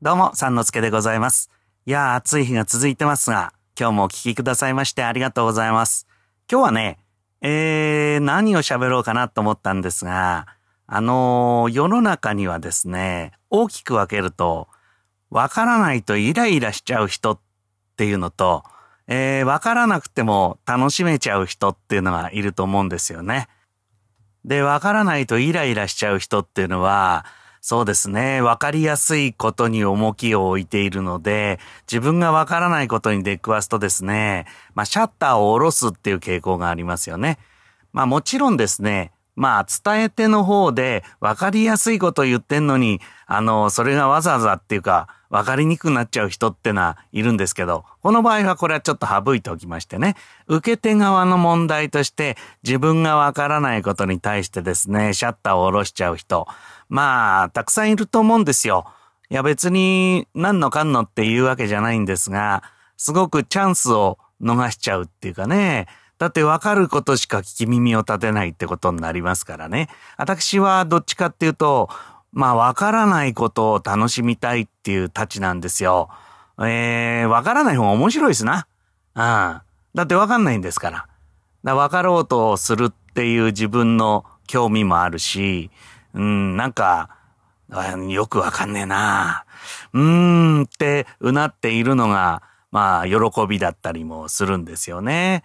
どうも、三之助でございます。いやー、暑い日が続いてますが、今日もお聴きくださいましてありがとうございます。今日はね、えー、何を喋ろうかなと思ったんですが、あのー、世の中にはですね、大きく分けると、わからないとイライラしちゃう人っていうのと、えー、わからなくても楽しめちゃう人っていうのがいると思うんですよね。で、わからないとイライラしちゃう人っていうのは、そうですね。わかりやすいことに重きを置いているので、自分がわからないことに出くわすとですね、まあ、シャッターを下ろすっていう傾向がありますよね。まあ、もちろんですね、まあ、伝えての方でわかりやすいことを言ってんのに、あの、それがわざわざっていうか、分かりにくくなっちゃう人ってのはいるんですけど、この場合はこれはちょっと省いておきましてね、受け手側の問題として自分が分からないことに対してですね、シャッターを下ろしちゃう人、まあ、たくさんいると思うんですよ。いや別に何のかんのっていうわけじゃないんですが、すごくチャンスを逃しちゃうっていうかね、だって分かることしか聞き耳を立てないってことになりますからね。私はどっちかっていうと、まあ、わからないことを楽しみたいっていうたちなんですよ。えー、わからない方が面白いですな。うん。だってわかんないんですから。だわかろうとするっていう自分の興味もあるし、うん、なんか、よくわかんねえなうーんってうなっているのが、まあ、喜びだったりもするんですよね。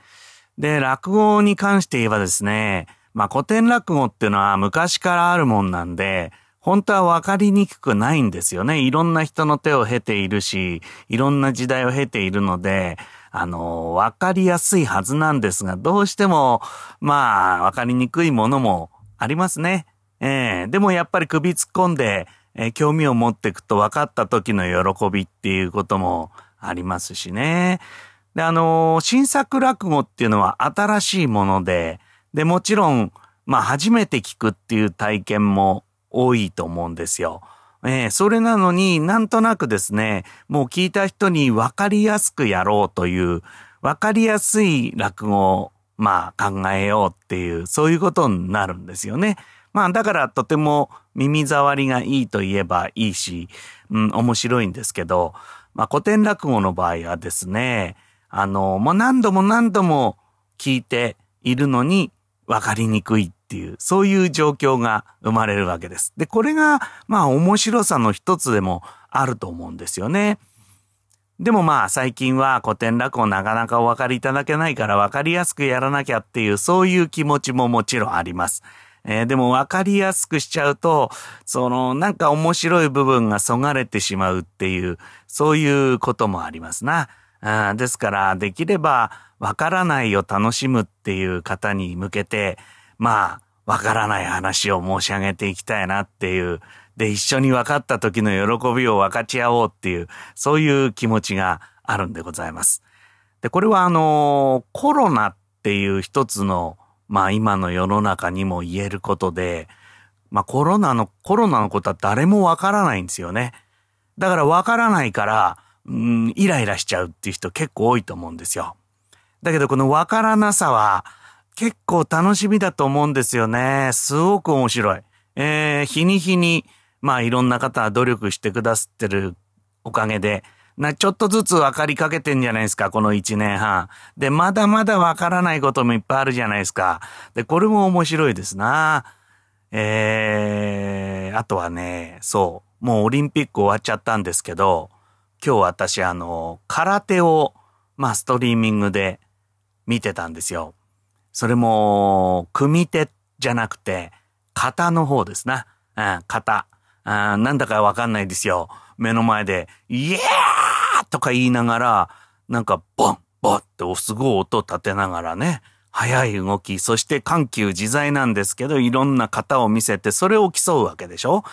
で、落語に関して言えばですね、まあ古典落語っていうのは昔からあるもんなんで、本当はわかりにくくないんですよね。いろんな人の手を経ているし、いろんな時代を経ているので、あの、わかりやすいはずなんですが、どうしても、まあ、わかりにくいものもありますね。ええー、でもやっぱり首突っ込んで、えー、興味を持っていくと分かった時の喜びっていうこともありますしね。で、あのー、新作落語っていうのは新しいもので、で、もちろん、まあ、初めて聞くっていう体験も多いと思うんですよ。えー、それなのになんとなくですね、もう聞いた人にわかりやすくやろうという、わかりやすい落語をまあ考えようっていう、そういうことになるんですよね。まあだからとても耳障りがいいと言えばいいし、うん、面白いんですけど、まあ古典落語の場合はですね、あの、もう何度も何度も聞いているのにわかりにくいっていう、そういう状況が生まれるわけです。で、これが、まあ、面白さの一つでもあると思うんですよね。でもまあ、最近は古典落語なかなかお分かりいただけないから分かりやすくやらなきゃっていう、そういう気持ちももちろんあります。えー、でも分かりやすくしちゃうと、その、なんか面白い部分がそがれてしまうっていう、そういうこともありますな。あですから、できれば、わからないを楽しむっていう方に向けて、まあ、わからない話を申し上げていきたいなっていう、で、一緒に分かった時の喜びを分かち合おうっていう、そういう気持ちがあるんでございます。で、これはあの、コロナっていう一つの、まあ今の世の中にも言えることで、まあコロナの、コロナのことは誰もわからないんですよね。だからわからないから、うん、イライラしちゃうっていう人結構多いと思うんですよ。だけどこのわからなさは、結構楽しみだと思うんですよね。すごく面白い。えー、日に日に、まあいろんな方は努力してくださってるおかげで、な、ちょっとずつ分かりかけてんじゃないですか、この一年半。で、まだまだ分からないこともいっぱいあるじゃないですか。で、これも面白いですな。えー、あとはね、そう、もうオリンピック終わっちゃったんですけど、今日私あの、空手を、まあストリーミングで見てたんですよ。それも、組手じゃなくて、型の方ですな。うん、型。なんだかわかんないですよ。目の前で、イエーとか言いながら、なんか、ボン、ボンってすごい音立てながらね、速い動き、そして緩急自在なんですけど、いろんな型を見せて、それを競うわけでしょ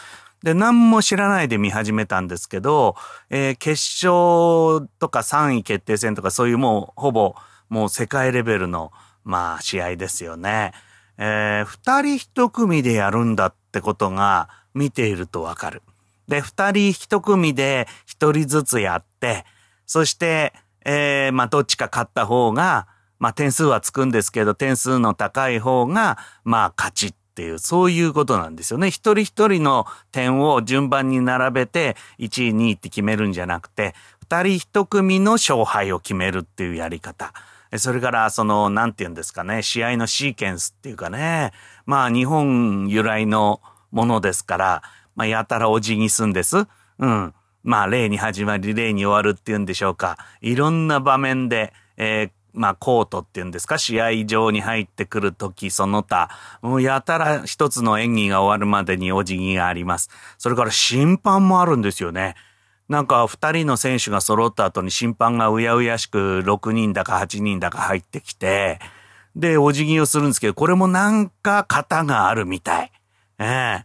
で、何も知らないで見始めたんですけど、えー、決勝とか3位決定戦とかそういうもう、ほぼ、もう世界レベルの、まあ、試合ですよね。えー、二人一組でやるんだってことが見ているとわかる。で、二人一組で一人ずつやって、そして、えー、まあ、どっちか勝った方が、まあ、点数はつくんですけど、点数の高い方が、まあ、勝ちっていう、そういうことなんですよね。一人一人の点を順番に並べて、1位、2位って決めるんじゃなくて、二人一組の勝敗を決めるっていうやり方。それからその、なんて言うんですかね、試合のシーケンスっていうかね、まあ日本由来のものですから、まあやたらお辞儀すんです。うん。まあ例に始まり、例に終わるっていうんでしょうか。いろんな場面で、えー、まあコートっていうんですか、試合場に入ってくるとき、その他、もうやたら一つの演技が終わるまでにお辞儀があります。それから審判もあるんですよね。なんか2人の選手が揃った後に審判がうやうやしく6人だか8人だか入ってきて、で、お辞儀をするんですけど、これもなんか型があるみたい。ええー、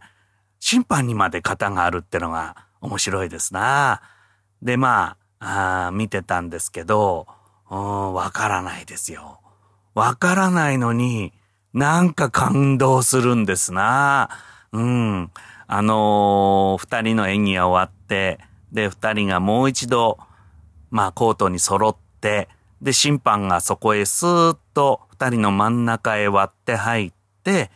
審判にまで型があるってのが面白いですな。で、まあ、あ見てたんですけど、わからないですよ。わからないのに、なんか感動するんですな。うん。あのー、二人の演技が終わって、で、二人がもう一度、まあコートに揃って、で、審判がそこへスーッと二人の真ん中へ割って入って、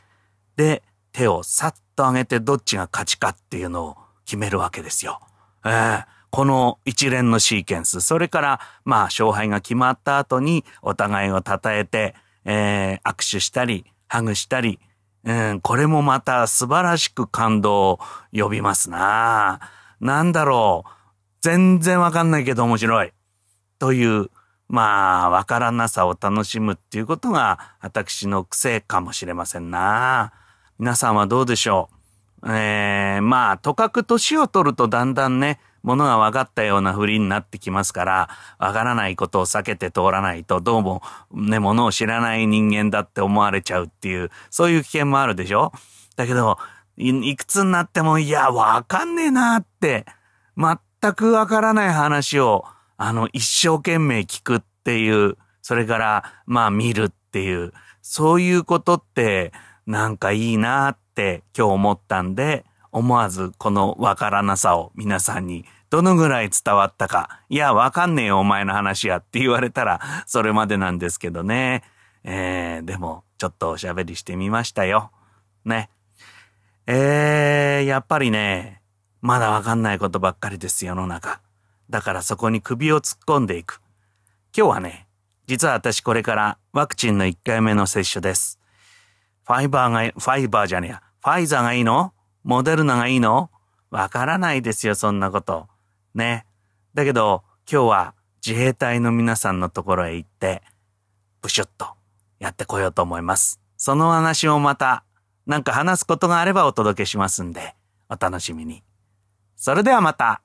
で、手をさっと上げてどっちが勝ちかっていうのを決めるわけですよ。えー、この一連のシーケンス、それから、まあ勝敗が決まった後にお互いを称えて、えー、握手したり、ハグしたり、うん、これもまた素晴らしく感動を呼びますなぁ。なんだろう、全然わかんないけど面白い。という、まあ、わからなさを楽しむっていうことが、私の癖かもしれませんな。皆さんはどうでしょうえー、まあ、とかく年を取るとだんだんね、ものが分かったようなふりになってきますから、分からないことを避けて通らないと、どうも、ね、ものを知らない人間だって思われちゃうっていう、そういう危険もあるでしょだけど、い、いくつになっても、いや、わかんねえなって、全くわからない話を、あの、一生懸命聞くっていう、それから、まあ、見るっていう、そういうことって、なんかいいなって今日思ったんで、思わずこのわからなさを皆さんにどのぐらい伝わったか、いや、わかんねえよ、お前の話やって言われたら、それまでなんですけどね。えー、でも、ちょっとおしゃべりしてみましたよ。ね。えー、やっぱりね、まだわかんないことばっかりです世の中。だからそこに首を突っ込んでいく。今日はね、実は私これからワクチンの1回目の接種です。ファイバーが、ファイバーじゃねえや。ファイザーがいいのモデルナがいいのわからないですよ、そんなこと。ね。だけど、今日は自衛隊の皆さんのところへ行って、ブシュッとやってこようと思います。その話をまた何か話すことがあればお届けしますんで、お楽しみに。それではまた。